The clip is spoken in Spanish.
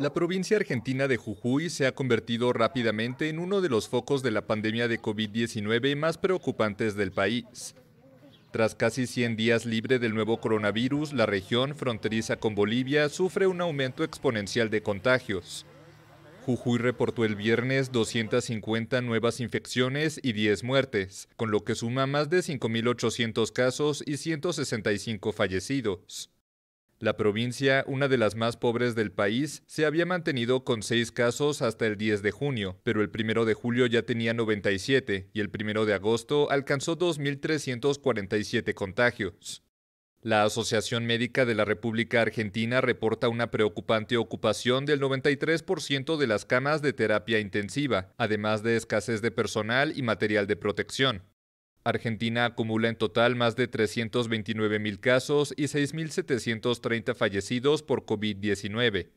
La provincia argentina de Jujuy se ha convertido rápidamente en uno de los focos de la pandemia de COVID-19 más preocupantes del país. Tras casi 100 días libre del nuevo coronavirus, la región fronteriza con Bolivia sufre un aumento exponencial de contagios. Jujuy reportó el viernes 250 nuevas infecciones y 10 muertes, con lo que suma más de 5.800 casos y 165 fallecidos. La provincia, una de las más pobres del país, se había mantenido con seis casos hasta el 10 de junio, pero el 1 de julio ya tenía 97 y el 1 de agosto alcanzó 2.347 contagios. La Asociación Médica de la República Argentina reporta una preocupante ocupación del 93% de las camas de terapia intensiva, además de escasez de personal y material de protección. Argentina acumula en total más de 329.000 casos y 6.730 fallecidos por COVID-19.